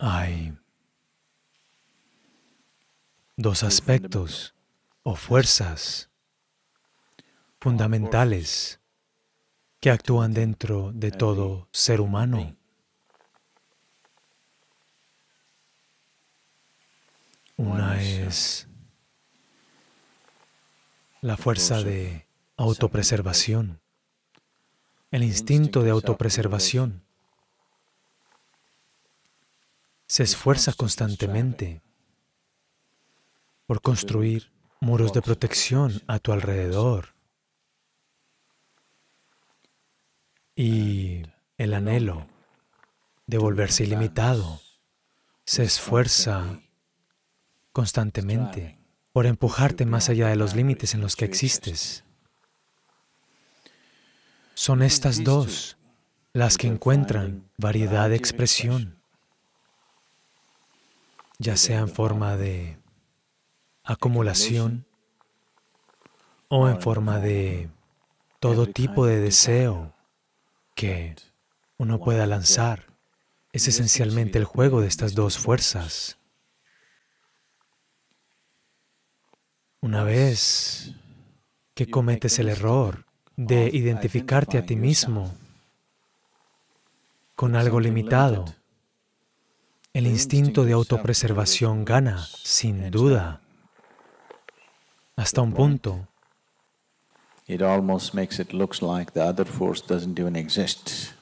hay dos aspectos o fuerzas fundamentales que actúan dentro de todo ser humano. Una es la fuerza de autopreservación, el instinto de autopreservación, se esfuerza constantemente por construir muros de protección a tu alrededor. Y el anhelo de volverse ilimitado se esfuerza constantemente por empujarte más allá de los límites en los que existes. Son estas dos las que encuentran variedad de expresión ya sea en forma de acumulación o en forma de todo tipo de deseo que uno pueda lanzar. Es esencialmente el juego de estas dos fuerzas. Una vez que cometes el error de identificarte a ti mismo con algo limitado, el pues, instinto de autopreservación pues, gana, sin duda, hasta un punto.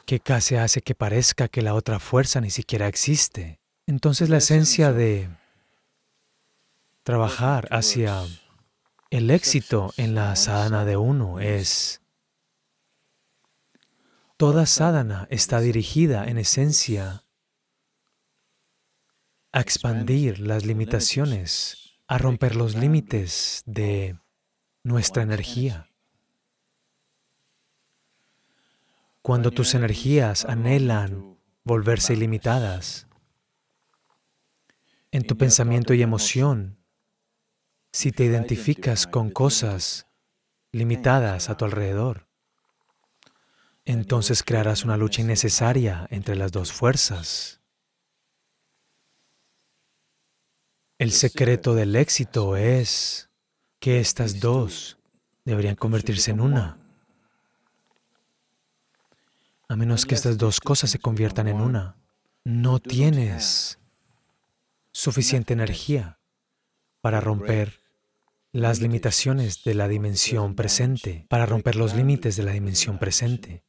Que casi hace que parezca que la otra fuerza ni siquiera existe. Entonces la esencia de trabajar hacia el éxito en la sadhana de uno es toda sadhana está dirigida en esencia a expandir las limitaciones, a romper los límites de nuestra energía. Cuando tus energías anhelan volverse ilimitadas, en tu pensamiento y emoción, si te identificas con cosas limitadas a tu alrededor, entonces crearás una lucha innecesaria entre las dos fuerzas. El pues secreto del éxito es que pues estas dos deberían pues convertirse en una. A menos que estas dos cosas se conviertan en una, no tienes suficiente energía para romper las limitaciones de la dimensión presente, para romper los límites de la dimensión presente.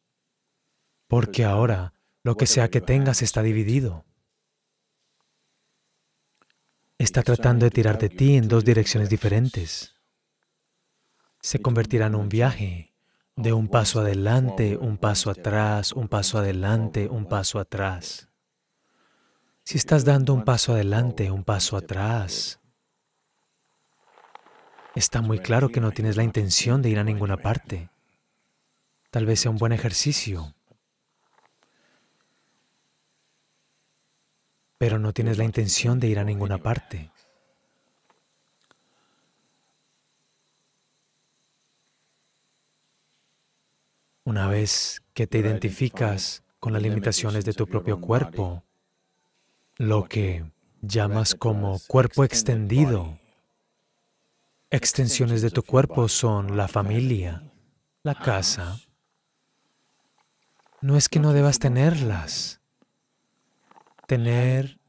Porque ahora lo que sea que tengas está dividido está tratando de tirar de ti en dos direcciones diferentes. Se convertirá en un viaje de un paso adelante, un paso atrás, un paso adelante, un paso atrás. Si estás dando un paso adelante, un paso atrás, está muy claro que no tienes la intención de ir a ninguna parte. Tal vez sea un buen ejercicio pero no tienes la intención de ir a ninguna parte. Una vez que te identificas con las limitaciones de tu propio cuerpo, lo que llamas como cuerpo extendido, extensiones de tu cuerpo son la familia, la casa. No es que no debas tenerlas, tener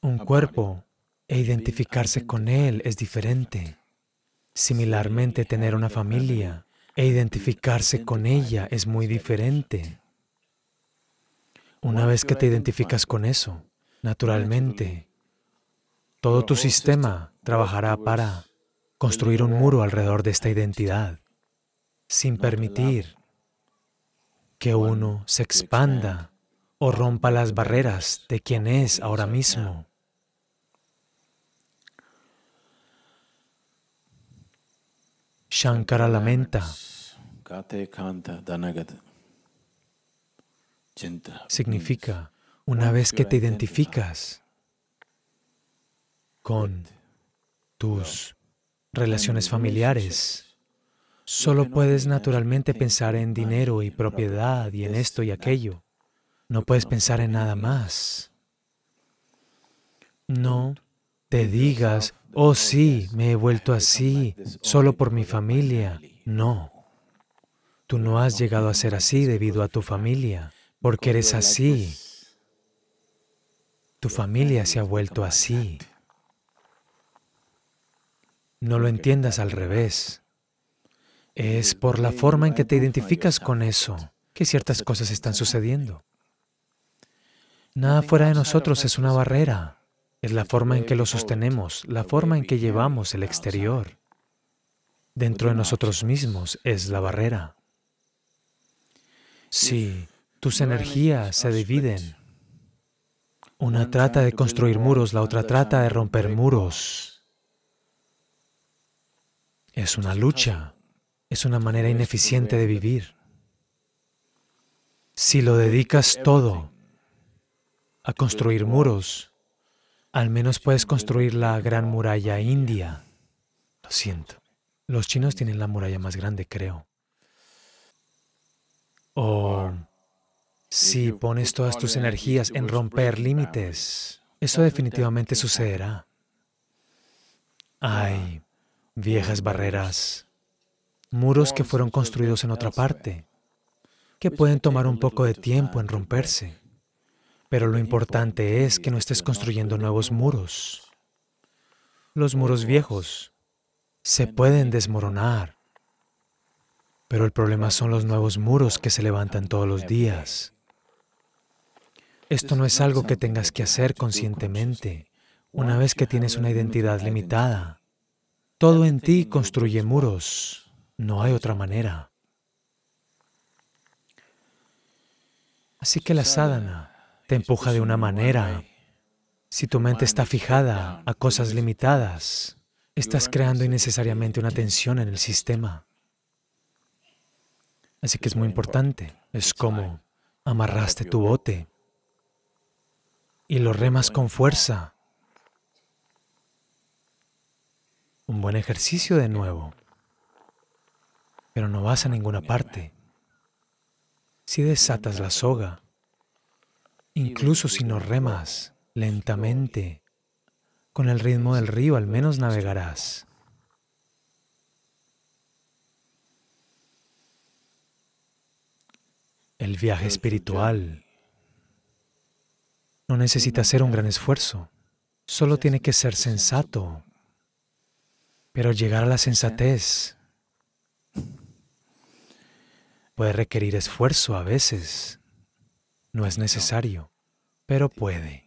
un cuerpo e identificarse con él es diferente. Similarmente, tener una familia e identificarse con ella es muy diferente. Una vez que te identificas con eso, naturalmente, todo tu sistema trabajará para construir un muro alrededor de esta identidad, sin permitir que uno se expanda o rompa las barreras de quien es ahora mismo. Shankara lamenta. Significa, una vez que te identificas con tus relaciones familiares, solo puedes naturalmente pensar en dinero y propiedad y en esto y aquello. No puedes pensar en nada más. No te digas, oh sí, me he vuelto así solo por mi familia. No. Tú no has llegado a ser así debido a tu familia, porque eres así. Tu familia se ha vuelto así. No lo entiendas al revés. Es por la forma en que te identificas con eso que ciertas cosas están sucediendo. Nada fuera de nosotros es una barrera. Es la forma en que lo sostenemos, la forma en que llevamos el exterior. Dentro de nosotros mismos es la barrera. Si tus energías se dividen, una trata de construir muros, la otra trata de romper muros. Es una lucha, es una manera ineficiente de vivir. Si lo dedicas todo a construir muros. Al menos puedes construir la gran muralla india. Lo siento. Los chinos tienen la muralla más grande, creo. O si pones todas tus energías en romper límites, eso definitivamente sucederá. Hay viejas barreras, muros que fueron construidos en otra parte, que pueden tomar un poco de tiempo en romperse. Pero lo importante es que no estés construyendo nuevos muros. Los muros viejos se pueden desmoronar, pero el problema son los nuevos muros que se levantan todos los días. Esto no es algo que tengas que hacer conscientemente. Una vez que tienes una identidad limitada, todo en ti construye muros. No hay otra manera. Así que la sadhana te empuja de una manera. Si tu mente está fijada a cosas limitadas, estás creando innecesariamente una tensión en el sistema. Así que es muy importante. Es como amarraste tu bote y lo remas con fuerza. Un buen ejercicio de nuevo, pero no vas a ninguna parte. Si desatas la soga, Incluso si no remas lentamente, con el ritmo del río al menos navegarás. El viaje espiritual no necesita hacer un gran esfuerzo, solo tiene que ser sensato, pero llegar a la ¿Eh? sensatez puede requerir esfuerzo a veces. No es necesario, pero puede.